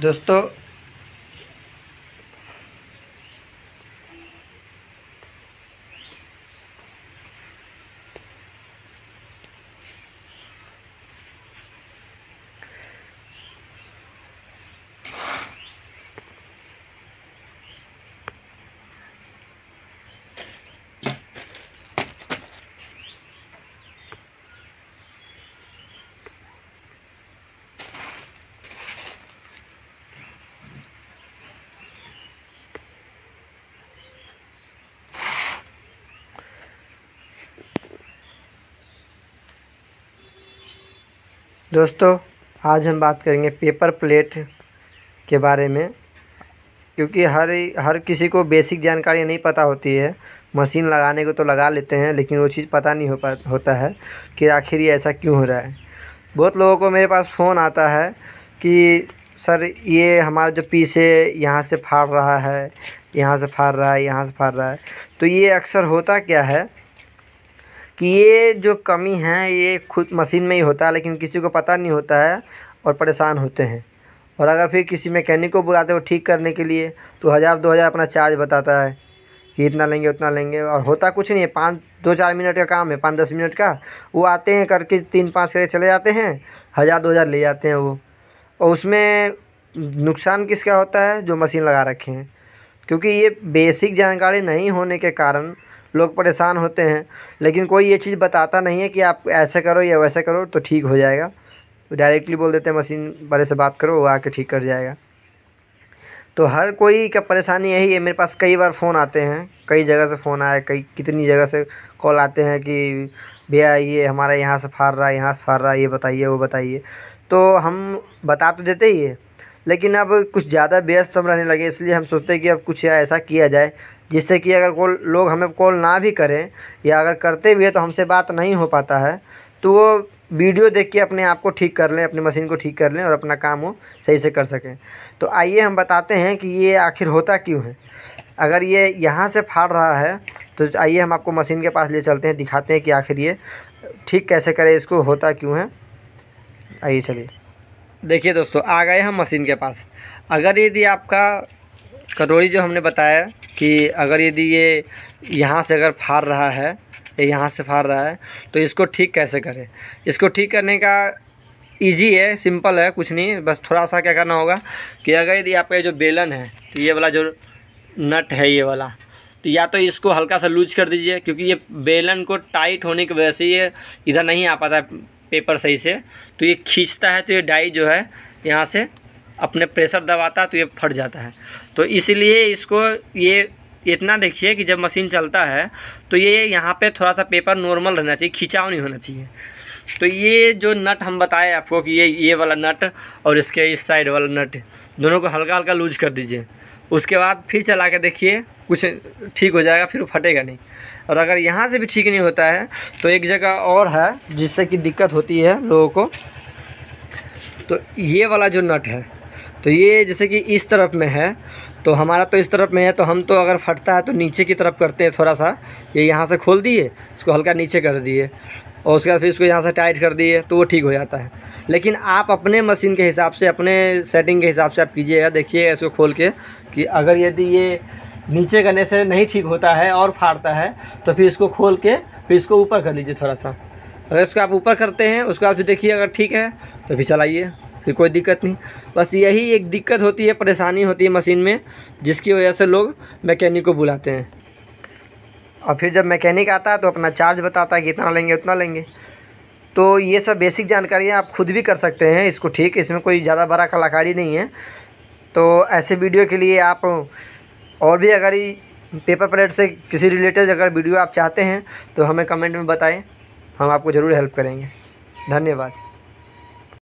दोस्तों दोस्तों आज हम बात करेंगे पेपर प्लेट के बारे में क्योंकि हर हर किसी को बेसिक जानकारी नहीं पता होती है मशीन लगाने को तो लगा लेते हैं लेकिन वो चीज़ पता नहीं हो पा होता है कि आखिर ये ऐसा क्यों हो रहा है बहुत लोगों को मेरे पास फ़ोन आता है कि सर ये हमारा जो पीस है यहाँ से फाड़ रहा है यहाँ से फाड़ रहा है यहाँ से फाड़ रहा है तो ये अक्सर होता क्या है कि ये जो कमी है ये खुद मशीन में ही होता है लेकिन किसी को पता नहीं होता है और परेशान होते हैं और अगर फिर किसी मैकेनिक को बुलाते हो ठीक करने के लिए तो हज़ार दो हज़ार अपना चार्ज बताता है कि इतना लेंगे उतना लेंगे और होता कुछ नहीं है पाँच दो चार मिनट का काम है पाँच दस मिनट का वो आते हैं करके तीन पाँच करके चले जाते हैं हज़ार दो हज़ार ले जाते हैं वो और उसमें नुकसान किसका होता है जो मशीन लगा रखे हैं क्योंकि ये बेसिक जानकारी नहीं होने के कारण लोग परेशान होते हैं लेकिन कोई ये चीज़ बताता नहीं है कि आप ऐसे करो या वैसे करो तो ठीक हो जाएगा तो डायरेक्टली बोल देते हैं मशीन बड़े से बात करो वो आके ठीक कर जाएगा तो हर कोई का परेशानी यही है मेरे पास कई बार फ़ोन आते हैं कई जगह से फ़ोन आया कई कितनी जगह से कॉल आते हैं कि भैया ये हमारा यहाँ से फाड़ रहा है यहाँ से फाड़ रहा है ये बताइए वो बताइए तो हम बता तो देते ही है लेकिन अब कुछ ज़्यादा व्यस्त हम रहने लगे इसलिए हम सोचते हैं कि अब कुछ ऐसा किया जाए जिससे कि अगर कॉल लोग हमें कॉल ना भी करें या अगर करते भी है तो हमसे बात नहीं हो पाता है तो वो वीडियो देख के अपने आप को ठीक कर लें अपनी मशीन को ठीक कर लें और अपना काम वो सही से कर सकें तो आइए हम बताते हैं कि ये आखिर होता क्यों है अगर ये यहाँ से फाड़ रहा है तो आइए हम आपको मशीन के पास ले चलते हैं दिखाते हैं कि आखिर ये ठीक कैसे करें इसको होता क्यों है आइए चलिए देखिए दोस्तों आ गए हम मशीन के पास अगर यदि आपका कटोरी जो हमने बताया कि अगर यदि ये यहाँ से अगर फाड़ रहा है ये यहाँ से फाड़ रहा है तो इसको ठीक कैसे करें इसको ठीक करने का इजी है सिंपल है कुछ नहीं बस थोड़ा सा क्या करना होगा कि अगर यदि आपका जो बेलन है तो ये वाला जो नट है ये वाला तो या तो इसको हल्का सा लूज कर दीजिए क्योंकि ये बेलन को टाइट होने की वजह से ये इधर नहीं आ पाता पेपर सही से तो ये खींचता है तो ये डाई जो है यहाँ से अपने प्रेशर दबाता है तो ये फट जाता है तो इसलिए इसको ये इतना देखिए कि जब मशीन चलता है तो ये यहाँ पे थोड़ा सा पेपर नॉर्मल रहना चाहिए खिंचाव नहीं होना चाहिए तो ये जो नट हम बताए आपको कि ये ये वाला नट और इसके इस साइड वाला नट दोनों को हल्का हल्का लूज कर दीजिए उसके बाद फिर चला के देखिए कुछ ठीक हो जाएगा फिर फटेगा नहीं और अगर यहाँ से भी ठीक नहीं होता है तो एक जगह और है जिससे कि दिक्कत होती है लोगों को तो ये वाला जो नट है तो ये जैसे कि इस तरफ में है तो हमारा तो इस तरफ में है तो हम तो अगर फटता है तो नीचे की तरफ करते हैं थोड़ा सा ये यहाँ से खोल दिए इसको हल्का नीचे कर दिए और उसके बाद फिर इसको यहाँ से टाइट कर दिए तो वो ठीक हो जाता है लेकिन आप अपने मशीन के हिसाब से अपने सेटिंग के हिसाब से आप कीजिएगा देखिएगा इसको खोल के कि अगर यदि ये नीचे करने से नहीं ठीक होता है और फाड़ता है तो फिर इसको खोल के फिर इसको ऊपर कर लीजिए थोड़ा सा अगर इसको आप ऊपर करते हैं उसके बाद फिर देखिए अगर ठीक है तो फिर चलाइए फिर कोई दिक्कत नहीं बस यही एक दिक्कत होती है परेशानी होती है मशीन में जिसकी वजह से लोग मैकेनिक को बुलाते हैं और फिर जब मैकेनिक आता है तो अपना चार्ज बताता है कि इतना लेंगे उतना लेंगे तो ये सब बेसिक जानकारियाँ आप खुद भी कर सकते हैं इसको ठीक इसमें कोई ज़्यादा बड़ा कलाकारी नहीं है तो ऐसे वीडियो के लिए आप और भी अगर पेपर प्लेट से किसी रिलेटेड अगर वीडियो आप चाहते हैं तो हमें कमेंट में बताएं हम आपको ज़रूर हेल्प करेंगे धन्यवाद